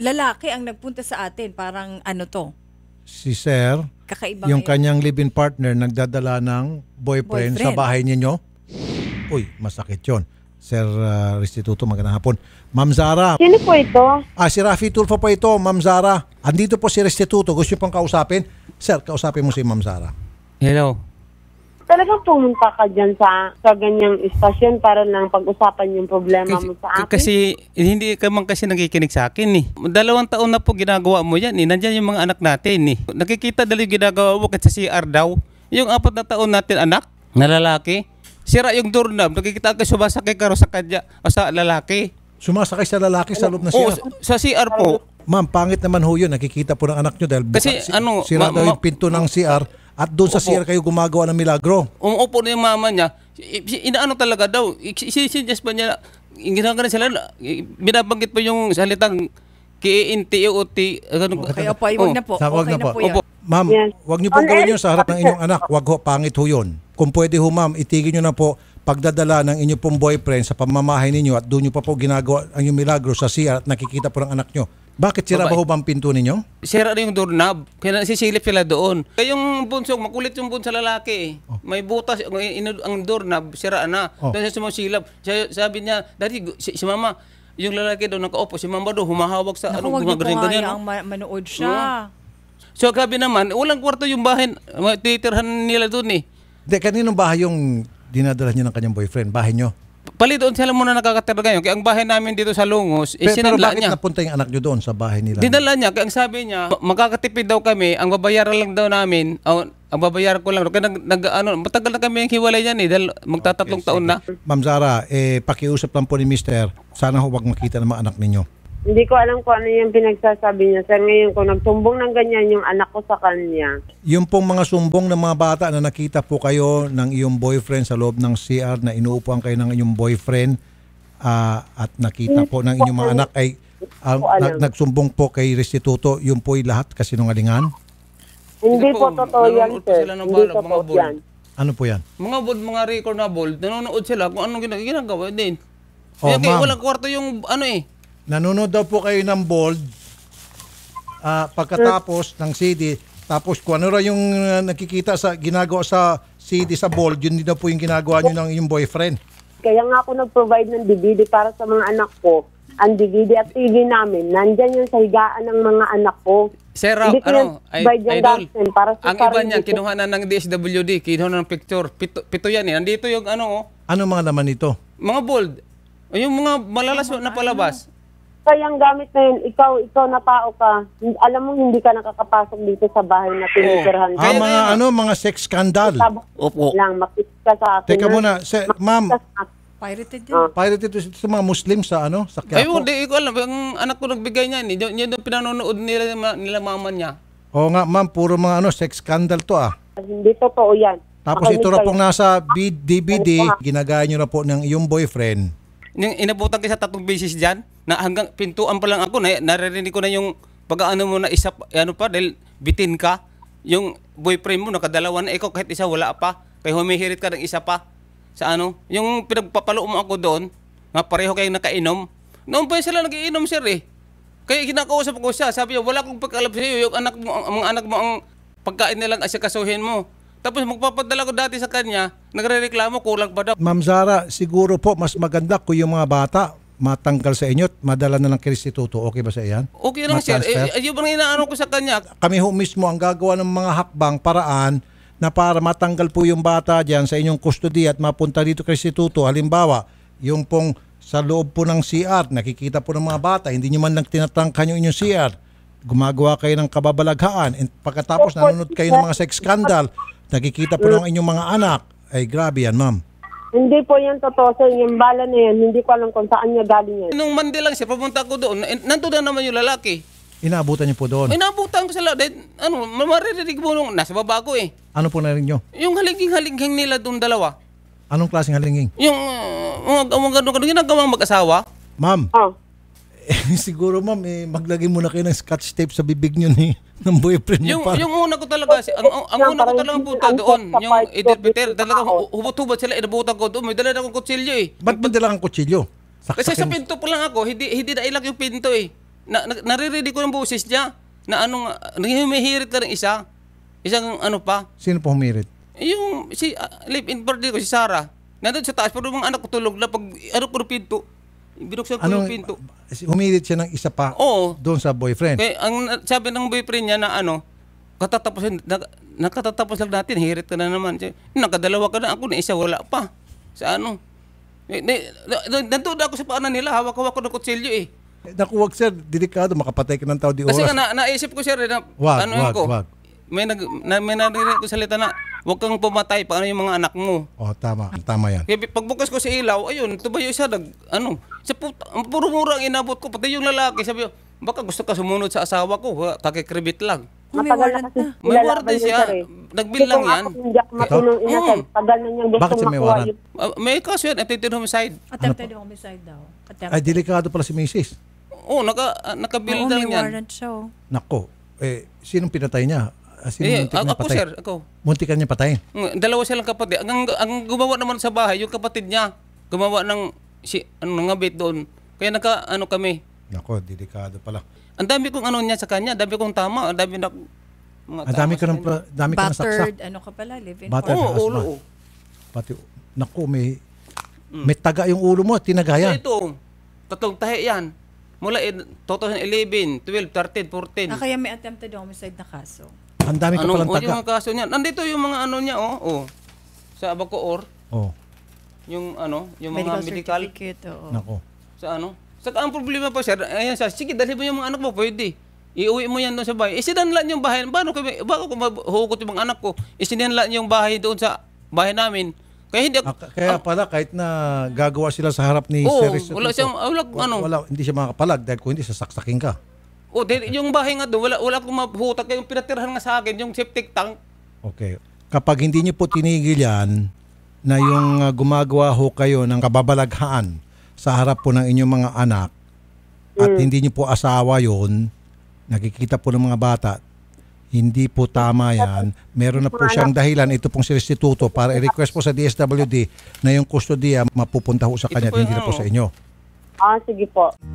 lalaki ang nagpunta sa atin. Parang ano to? Si Sir, Kakaiba yung ngayon. kanyang live partner nagdadala ng boyfriend, boyfriend. sa bahay ninyo. Uy, masakit yon. Sir uh, Restituto, magandang hapon. Ma'am Zara. Sino po ito? Ah, si Rafi Tulfo po ito, Ma'am Zara. Andito po si Restituto. Gusto pang kausapin? Sir, kausapin mo si Ma'am Zara. Hello talagang pumunta ka dyan sa, sa ganyang istasyon para lang pag-usapan yung problema kasi, mo sa akin? Kasi hindi ka man kasi nakikinig sa akin eh. Dalawang taon na po ginagawa mo yan eh. Nandyan yung mga anak natin eh. Nakikita dali yung ginagawa mo kasi sa CR daw. Yung apat na taon natin anak na lalaki. Sira yung doorknob. Nakikita ka sumasakay ka sa kanya o sa lalaki. Sumasakay sa lalaki sa loob na CR? Oo, sa CR po. Ma'am, pangit naman ho yun. Nakikita po ng anak nyo dahil buka, Kasi, ano, sira ma- daw yung pinto ng CR at doon sa CR kayo gumagawa ng milagro. Umupo na yung mama niya. Inaano talaga daw. Sinuggest ba niya, ginagana sila, binabanggit pa yung salitang K-I-N-T-O-T. Oh, Kaya po, iwag na po. Sa, okay na, po, yan. Opo. Ma'am, yes. wag niyo pong gawin yun sa harap ng inyong anak. Wag ho, pangit ho yun. Kung pwede ho ma'am, itigil niyo na po pagdadala ng inyo pong boyfriend sa pamamahay ninyo at doon niyo pa po ginagawa ang inyong milagro sa CR at nakikita po ng anak niyo. Bakit sira ba ho ba ang pinto ninyo? Sira rin yung doorknob. Kaya nasisilip sila doon. Kaya eh, yung bunso, makulit yung bunso lalaki Oh. May butas, inu- ang doorknob, sira na. Oh. Doon siya sumasilap. sabi niya, dati si, si mama, yung lalaki doon nakaupo, si mama doon humahawak sa ano, huwag niyo ganyan. ang ma- manood siya. So gabi naman, walang kwarto yung bahay. Titirhan nila doon eh. Hindi, kaninong bahay yung dinadala niya ng kanyang boyfriend? Bahay niyo? Pali doon sila muna nakakatira ngayon. Kaya ang bahay namin dito sa Lungos, eh, niya. pero bakit niya. napunta yung anak niyo doon sa bahay nila? Dinala niya. Kaya ang sabi niya, makakatipid daw kami, ang babayaran lang daw namin, ang, ang babayaran ko lang. Kaya nag, nag, ano, matagal na kami ang hiwalay niyan eh, dahil magtatatlong okay, taon na. Ma'am Zara, eh, pakiusap lang po ni Mister, sana huwag makita ng mga anak ninyo hindi ko alam kung ano yung pinagsasabi niya. Sir, ngayon ko nagsumbong ng ganyan yung anak ko sa kanya. Yung pong mga sumbong ng mga bata na nakita po kayo ng iyong boyfriend sa loob ng CR na inuupuan kayo ng inyong boyfriend uh, at nakita po ng inyong mga anak ay uh, nagsumbong po kay Restituto, yun po'y lahat kasinungalingan? Hindi po, totoo yan, sir. Hindi totoo yan. Ano po yan? Mga bold, mga record na bold, nanonood sila kung anong ginagawa din. Oh, Kaya, kaya walang kwarto yung ano eh. Nanonood daw po kayo ng bold uh, pagkatapos eh. ng CD. Tapos kung ano raw yung uh, nakikita sa ginagawa sa CD sa bold, yun din daw po yung ginagawa niyo ng yung boyfriend. Kaya nga ako nag-provide ng DVD para sa mga anak ko. Ang DVD at TV namin, nandyan yun sa higaan ng mga anak ko. Sir, Hindi ah, ano, ay, idol, para sa ang iba niya, kinuha na ng DSWD, kinuha ng picture. Pito, pito yan eh. Nandito yung ano oh. Ano mga naman ito? Mga bold. Yung mga malalas na palabas kayang gamit na yun, ikaw, ikaw na tao ka, alam mo hindi ka nakakapasok dito sa bahay na tinitirahan. Oh. Ah, mga ano, mga sex scandal. Opo. Lang, makita ka sa akin. Teka muna, ma'am. Pirated yun. Ah. Pirated ito sa mga Muslim sa ano, sa Quiapo. Ayun, di ko alam. Ang anak ko nagbigay niya, niya, niya doon pinanonood nila, nila mama niya. Oo nga, ma'am. Puro mga ano, sex scandal to ah. Hindi totoo yan. Tapos Makalig ito na pong nasa DVD, ginagaya nyo na po ng iyong boyfriend inabutan kita tatlong beses diyan na hanggang pintuan pa lang ako na naririnig ko na yung pag-ano mo na isa ano pa dahil bitin ka yung boyfriend mo nakadalawa na ikaw kahit isa wala pa kay humihirit ka ng isa pa sa ano yung pinagpapalo mo ako doon na pareho kayong nakainom noon pa sila nagiinom sir eh kaya kinakausap ko siya sabi niya wala akong pagkalap sa iyo yung anak mo ang mga anak mo ang pagkain nilang asikasuhin mo tapos magpapadala ko dati sa kanya, nagrereklamo kulang pa daw. Ma'am Zara, siguro po mas maganda kung yung mga bata matanggal sa inyo at madala na lang kay Instituto. Okay ba sa iyan? Okay lang sir. Eh, yun ang inaano ko sa kanya. Kami ho mismo ang gagawa ng mga hakbang paraan na para matanggal po yung bata diyan sa inyong custody at mapunta dito kay Instituto. Halimbawa, yung pong sa loob po ng CR, nakikita po ng mga bata, hindi nyo man lang tinatangkan yung inyong CR. Gumagawa kayo ng kababalaghaan. And pagkatapos, nanonood kayo ng mga sex scandal Nakikita po mm. ng inyong mga anak. Ay, grabe yan, ma'am. Hindi po yan totoo sir. Yung bala na yan, hindi ko alam kung saan niya galing yan. Nung mandi lang siya, papunta ko doon. eh, Nandun na naman yung lalaki. Inaabutan niyo po doon. Inabutan ko sa Dahil, Ano, maririnig mo nung nasa baba ko eh. Ano po narinig niyo? Yung haliging-haliging nila doon dalawa. Anong klaseng halingin? Yung uh, mga ganun-ganun ginagawang mag-asawa. Ma'am, Oh. Eh, siguro ma'am, eh, maglagay muna kayo ng scotch tape sa bibig nyo ni ng boyfriend niyo. Yung, para. yung una ko talaga, si, ang, ang, una ko talaga puta doon, yung idilbiter, talaga hubot-hubot sila, inabutan ko doon. May dala na akong kutsilyo eh. Ba't ba dala kang kutsilyo? Kasi eh, sa pinto pa lang ako, hindi, hindi na ilak yung pinto eh. Na, na, naririnig ko ng boses niya na anong, nangihumihirit na rin isa. Isang ano pa. Sino po humirit? Yung si uh, ah, live-in partner ko, si Sarah. Nandun sa taas, pero mga anak ko tulog na pag ano ko pinto. Binuksan ko ano, yung pinto. Humilit siya ng isa pa Oo. doon sa boyfriend. Kaya ang sabi ng boyfriend niya na ano, katatapos, na, nakatatapos lang natin, hirit ka na naman. Nakadalawa ka na, ako na isa, wala pa. Sa ano? Eh, nandun ako sa paanan nila, hawak-hawak ko ng kutsilyo eh. Naku, wag sir, delikado, makapatay ka ng tao di oras. Kasi nga, na, naisip ko sir, na, wag, ano wag, ko, wag may nag na, may narinig ko salita na Huwag kang pumatay, paano yung mga anak mo? Oh, tama. Tama yan. Kaya pagbukas ko sa ilaw, ayun, tumayo isa, nag, ano, sa puta, puro murang ang inabot ko, pati yung lalaki, sabi ko, baka gusto ka sumunod sa asawa ko, ha, kakikribit lang. May warrant na. May warrant siya. Nagbill lang yan. Ito? Hmm. Tagal na niyang gusto siya may warrant? Ah, may kaso yan, attempted homicide. Attempted homicide daw. Attempted. Ay, delikado pala si Macy's. Oo, naka, ah, naka-bill lang yan. Oo, may warrant siya. Oh. Nako, eh, sinong pinatay niya? As eh, muntik ako, ako, patay. sir, ako. Muntikan niya patay? Mm, dalawa silang kapatid. Ang, ang gumawa naman sa bahay, yung kapatid niya, gumawa ng si, ano, ngabit doon. Kaya naka, ano kami. Nako, delikado pala. Ang dami kong ano niya sa kanya, dami kong tama, ang dami na Ang dami ko ng dami ko ng saksak. ano ka pala, living in Battered Oo, ulo. Pati nako may Mm. May taga yung ulo mo, tinagaya. So, ito, tatlong tahi yan. Mula 2011, 12, 13, 14. Ah, kaya may attempted homicide na kaso. Ang dami ka palang taga. Yung mga kaso niya. Nandito yung mga ano niya, oh. oh. Sa Bacoor. Oh. Yung ano, yung mga medical. medical. Oh. Nako. Sa ano. Sa ang problema pa, sir, ayan, sa, sige, dali mo yung mga anak mo, pwede. Iuwi mo yan doon sa bahay. Isinanlan yung bahay. Paano kami, bako ko mahugot yung anak ko? Isinanlan yung bahay doon sa bahay namin. Kaya hindi ako, ah, kaya ah, pala kahit na gagawa sila sa harap ni Oo, Sir Rizzo, wala siyang wala, ano. Wala, hindi siya makakapalag dahil kung hindi sasaksakin ka. O, oh, di, yung bahay nga doon, wala, wala akong mabuhutan. Kaya yung pinatirhan nga sa akin, yung septic tank. Okay. Kapag hindi niyo po tinigil yan, na yung uh, gumagawa ho kayo ng kababalaghaan sa harap po ng inyong mga anak at mm. hindi niyo po asawa yon, nakikita po ng mga bata, hindi po tama yan. Meron na po siyang dahilan. Ito pong si Restituto para i-request po sa DSWD na yung kustodiya mapupunta ho sa kanya, hindi na po sa ano. inyo. Ah, sige po.